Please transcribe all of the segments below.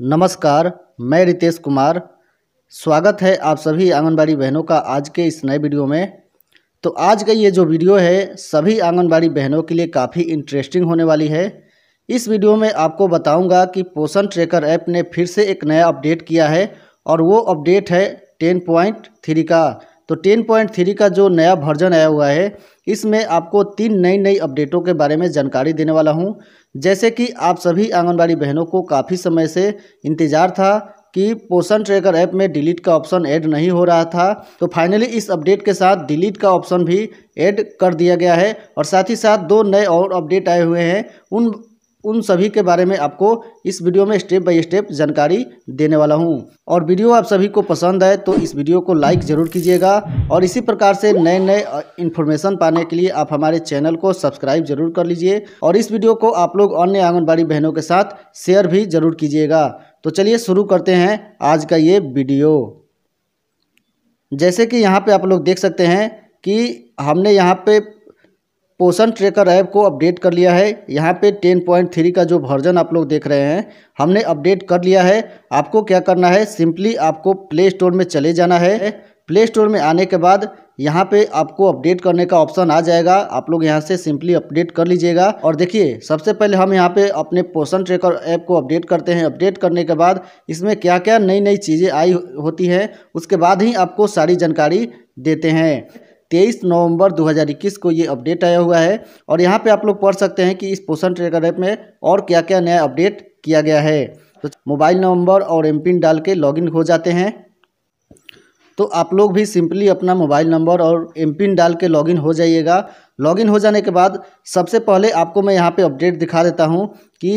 नमस्कार मैं रितेश कुमार स्वागत है आप सभी आंगनबाड़ी बहनों का आज के इस नए वीडियो में तो आज का ये जो वीडियो है सभी आंगनबाड़ी बहनों के लिए काफ़ी इंटरेस्टिंग होने वाली है इस वीडियो में आपको बताऊंगा कि पोषण ट्रैकर ऐप ने फिर से एक नया अपडेट किया है और वो अपडेट है टेन पॉइंट थ्री का तो 10.3 का जो नया वर्जन आया हुआ है इसमें आपको तीन नई नई अपडेटों के बारे में जानकारी देने वाला हूँ जैसे कि आप सभी आंगनबाड़ी बहनों को काफ़ी समय से इंतज़ार था कि पोषण ट्रैकर ऐप में डिलीट का ऑप्शन ऐड नहीं हो रहा था तो फाइनली इस अपडेट के साथ डिलीट का ऑप्शन भी ऐड कर दिया गया है और साथ ही साथ दो नए और अपडेट आए हुए हैं उन उन सभी के बारे में आपको इस वीडियो में स्टेप बाय स्टेप जानकारी देने वाला हूं और वीडियो आप सभी को पसंद आए तो इस वीडियो को लाइक ज़रूर कीजिएगा और इसी प्रकार से नए नए इन्फॉर्मेशन पाने के लिए आप हमारे चैनल को सब्सक्राइब जरूर कर लीजिए और इस वीडियो को आप लोग अन्य आंगनबाड़ी बहनों के साथ शेयर भी जरूर कीजिएगा तो चलिए शुरू करते हैं आज का ये वीडियो जैसे कि यहाँ पर आप लोग देख सकते हैं कि हमने यहाँ पर पोषण ट्रैकर ऐप को अपडेट कर लिया है यहाँ पे थ्री का जो वर्जन आप लोग देख रहे हैं हमने अपडेट कर लिया है आपको क्या करना है सिंपली आपको प्ले स्टोर में चले जाना है प्ले स्टोर में आने के बाद यहाँ पे आपको अपडेट करने का ऑप्शन आ जाएगा आप लोग यहाँ से सिंपली अपडेट कर लीजिएगा और देखिए सबसे पहले हम यहाँ पे अपने पोषण ट्रेकर ऐप को अपडेट करते हैं अपडेट करने के बाद इसमें क्या क्या नई नई चीज़ें आई होती हैं उसके बाद ही आपको सारी जानकारी देते हैं तेईस नवंबर 2021 को ये अपडेट आया हुआ है और यहाँ पे आप लोग पढ़ सकते हैं कि इस पोषण ट्रेकर ऐप में और क्या क्या नया अपडेट किया गया है तो मोबाइल नंबर और एम पिन डाल के लॉगिन हो जाते हैं तो आप लोग भी सिंपली अपना मोबाइल नंबर और एम पिन डाल के लॉगिन हो जाइएगा लॉगिन हो जाने के बाद सबसे पहले आपको मैं यहाँ पर अपडेट दिखा देता हूँ कि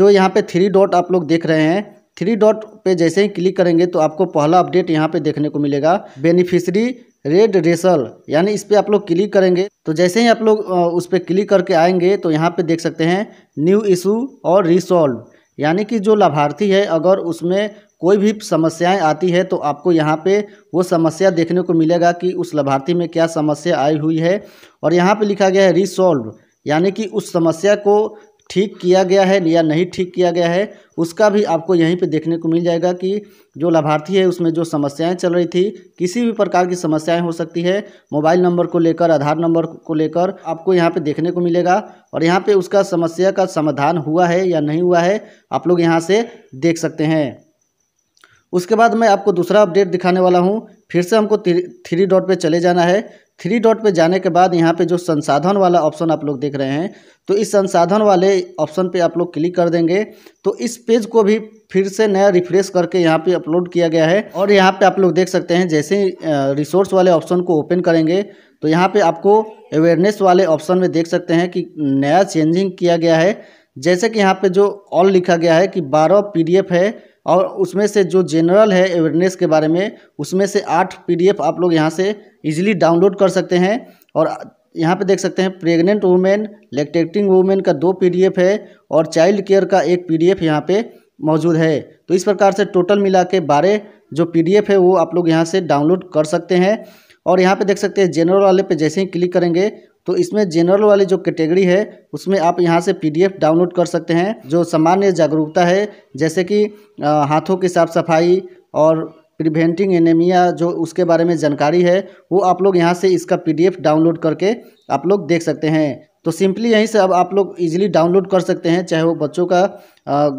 जो यहाँ पर थ्री डॉट आप लोग देख रहे हैं थ्री डॉट पे जैसे ही क्लिक करेंगे तो आपको पहला अपडेट यहाँ पे देखने को मिलेगा बेनिफिशरी रेड रेसल यानी इस पर आप लोग क्लिक करेंगे तो जैसे ही आप लोग उस पर क्लिक करके आएंगे तो यहाँ पे देख सकते हैं न्यू इशू और रिसॉल्व यानी कि जो लाभार्थी है अगर उसमें कोई भी समस्याएं आती है तो आपको यहाँ पे वो समस्या देखने को मिलेगा कि उस लाभार्थी में क्या समस्या आई हुई है और यहाँ पे लिखा गया है रिसॉल्व यानी कि उस समस्या को ठीक किया गया है या नहीं ठीक किया गया है उसका भी आपको यहीं पे देखने को मिल जाएगा कि जो लाभार्थी है उसमें जो समस्याएं चल रही थी किसी भी प्रकार की समस्याएं हो सकती है मोबाइल नंबर को लेकर आधार नंबर को लेकर आपको यहां पे देखने को मिलेगा और यहां पे उसका समस्या का समाधान हुआ है या नहीं हुआ है आप लोग यहाँ से देख सकते हैं उसके बाद मैं आपको दूसरा अपडेट दिखाने वाला हूँ फिर से हमको थ्री डॉट पर चले जाना है थ्री डॉट पे जाने के बाद यहाँ पे जो संसाधन वाला ऑप्शन आप लोग देख रहे हैं तो इस संसाधन वाले ऑप्शन पे आप लोग क्लिक कर देंगे तो इस पेज को भी फिर से नया रिफ्रेश करके यहाँ पे अपलोड किया गया है और यहाँ पे आप लोग देख सकते हैं जैसे ही रिसोर्स वाले ऑप्शन को ओपन करेंगे तो यहाँ पर आपको अवेयरनेस वाले ऑप्शन में देख सकते हैं कि नया चेंजिंग किया गया है जैसे कि यहाँ पर जो ऑल लिखा गया है कि बारह पी है और उसमें से जो जनरल है अवेयरनेस के बारे में उसमें से आठ पीडीएफ आप लोग यहाँ से इजीली डाउनलोड कर सकते हैं और यहाँ पे देख सकते हैं प्रेग्नेंट वुमेन लेक्टेक्टिंग वुमेन का दो पीडीएफ है और चाइल्ड केयर का एक पीडीएफ यहाँ पे मौजूद है तो इस प्रकार से टोटल मिला के बारह जो पीडीएफ है वो आप लोग यहाँ से डाउनलोड कर सकते हैं और यहाँ पे देख सकते हैं जनरल वाले पे जैसे ही क्लिक करेंगे तो इसमें जनरल वाली जो कैटेगरी है उसमें आप यहाँ से पीडीएफ डाउनलोड कर सकते हैं जो सामान्य जागरूकता है जैसे कि हाथों की साफ़ सफाई और प्रिवेंटिंग एनेमिया जो उसके बारे में जानकारी है वो आप लोग यहाँ से इसका पीडीएफ डाउनलोड करके आप लोग देख सकते हैं तो सिंपली यहीं से अब आप लोग इजीली डाउनलोड कर सकते हैं चाहे वो बच्चों का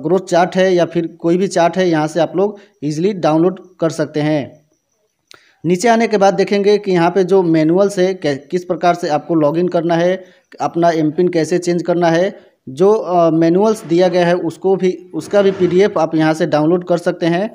ग्रोथ चार्ट है या फिर कोई भी चार्ट है यहाँ से आप लोग इजीली डाउनलोड कर सकते हैं नीचे आने के बाद देखेंगे कि यहाँ पे जो मैनुअल्स है किस प्रकार से आपको लॉगिन करना है अपना एम पिन कैसे चेंज करना है जो मैनुअल्स दिया गया है उसको भी उसका भी पीडीएफ आप यहाँ से डाउनलोड कर सकते हैं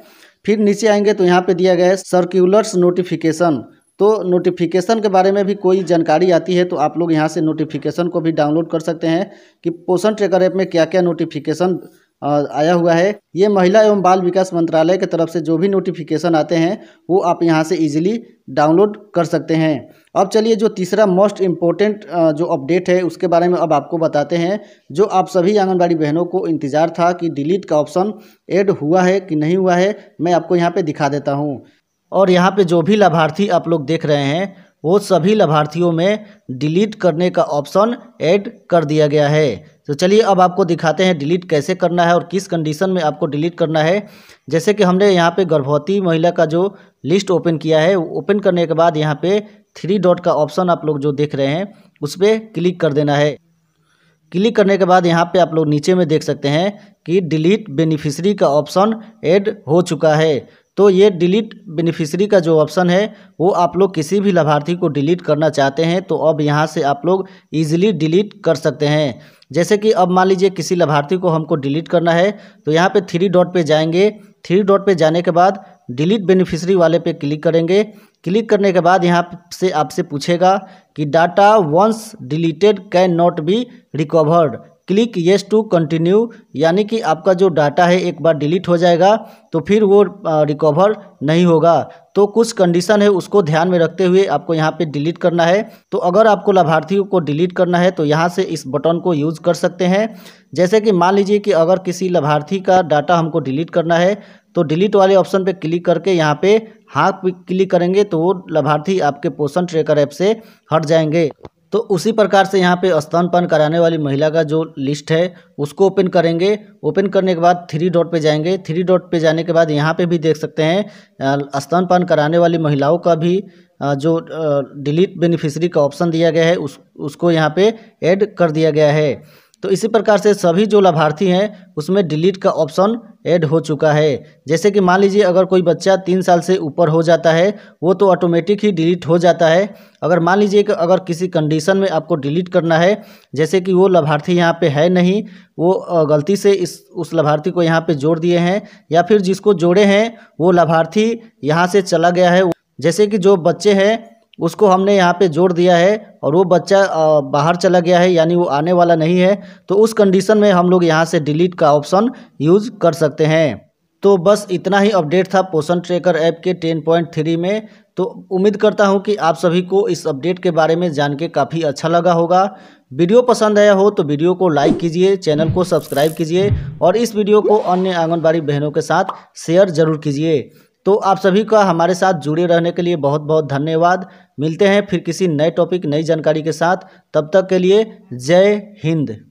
फिर नीचे आएंगे तो यहाँ पे दिया गया है सर्क्यूलर्स नोटिफिकेशन तो नोटिफिकेशन के बारे में भी कोई जानकारी आती है तो आप लोग यहाँ से नोटिफिकेशन को भी डाउनलोड कर सकते हैं कि पोषण ट्रेकर ऐप में क्या क्या नोटिफिकेशन आया हुआ है ये महिला एवं बाल विकास मंत्रालय की तरफ से जो भी नोटिफिकेशन आते हैं वो आप यहाँ से इजीली डाउनलोड कर सकते हैं अब चलिए जो तीसरा मोस्ट इम्पोर्टेंट जो अपडेट है उसके बारे में अब आपको बताते हैं जो आप सभी आंगनबाड़ी बहनों को इंतज़ार था कि डिलीट का ऑप्शन ऐड हुआ है कि नहीं हुआ है मैं आपको यहाँ पर दिखा देता हूँ और यहाँ पर जो भी लाभार्थी आप लोग देख रहे हैं वो सभी लाभार्थियों में डिलीट करने का ऑप्शन ऐड कर दिया गया है तो चलिए अब आपको दिखाते हैं डिलीट कैसे करना है और किस कंडीशन में आपको डिलीट करना है जैसे कि हमने यहाँ पे गर्भवती महिला का जो लिस्ट ओपन किया है ओपन करने के बाद यहाँ पे थ्री डॉट का ऑप्शन आप लोग जो देख रहे हैं उस पर क्लिक कर देना है क्लिक करने के बाद यहाँ पे आप लोग नीचे में देख सकते हैं कि डिलीट बेनिफिशरी का ऑप्शन ऐड हो चुका है तो ये डिलीट बेनिफिशरी का जो ऑप्शन है वो आप लोग किसी भी लाभार्थी को डिलीट करना चाहते हैं तो अब यहाँ से आप लोग ईजिली डिलीट कर सकते हैं जैसे कि अब मान लीजिए किसी लाभार्थी को हमको डिलीट करना है तो यहाँ पे थ्री डॉट पे जाएंगे थ्री डॉट पे जाने के बाद डिलीट बेनिफिशरी वाले पे क्लिक करेंगे क्लिक करने के बाद यहाँ से आपसे पूछेगा कि data once deleted can not be recovered click yes to continue यानी कि आपका जो डाटा है एक बार डिलीट हो जाएगा तो फिर वो रिकवर नहीं होगा तो कुछ कंडीशन है उसको ध्यान में रखते हुए आपको यहाँ पे डिलीट करना है तो अगर आपको लाभार्थी को डिलीट करना है तो यहाँ से इस बटन को यूज़ कर सकते हैं जैसे कि मान लीजिए कि अगर किसी लाभार्थी का डाटा हमको डिलीट करना है तो डिलीट वाले ऑप्शन पर क्लिक करके यहाँ पर हाँ क्लिक करेंगे तो वो लाभार्थी आपके पोषण ट्रेकर ऐप से हट जाएंगे तो उसी प्रकार से यहाँ पे स्तनपान कराने वाली महिला का जो लिस्ट है उसको ओपन करेंगे ओपन करने के बाद थ्री डॉट पे जाएंगे थ्री डॉट पे जाने के बाद यहाँ पे भी देख सकते हैं स्तनपान कराने वाली महिलाओं का भी जो डिलीट बेनिफिशरी का ऑप्शन दिया गया है उस उसको यहाँ पे ऐड कर दिया गया है तो इसी प्रकार से सभी जो लाभार्थी हैं उसमें डिलीट का ऑप्शन ऐड हो चुका है जैसे कि मान लीजिए अगर कोई बच्चा तीन साल से ऊपर हो जाता है वो तो ऑटोमेटिक ही डिलीट हो जाता है अगर मान लीजिए कि अगर किसी कंडीशन में आपको डिलीट करना है जैसे कि वो लाभार्थी यहाँ पे है नहीं वो गलती से इस उस लाभार्थी को यहाँ पर जोड़ दिए हैं या फिर जिसको जोड़े हैं वो लाभार्थी यहाँ से चला गया है जैसे कि जो बच्चे हैं उसको हमने यहाँ पे जोड़ दिया है और वो बच्चा बाहर चला गया है यानी वो आने वाला नहीं है तो उस कंडीशन में हम लोग यहाँ से डिलीट का ऑप्शन यूज़ कर सकते हैं तो बस इतना ही अपडेट था पोषण ट्रेकर ऐप के 10.3 में तो उम्मीद करता हूँ कि आप सभी को इस अपडेट के बारे में जान के काफ़ी अच्छा लगा होगा वीडियो पसंद आया हो तो वीडियो को लाइक कीजिए चैनल को सब्सक्राइब कीजिए और इस वीडियो को अन्य आंगनबाड़ी बहनों के साथ शेयर जरूर कीजिए तो आप सभी का हमारे साथ जुड़े रहने के लिए बहुत बहुत धन्यवाद मिलते हैं फिर किसी नए टॉपिक नई जानकारी के साथ तब तक के लिए जय हिंद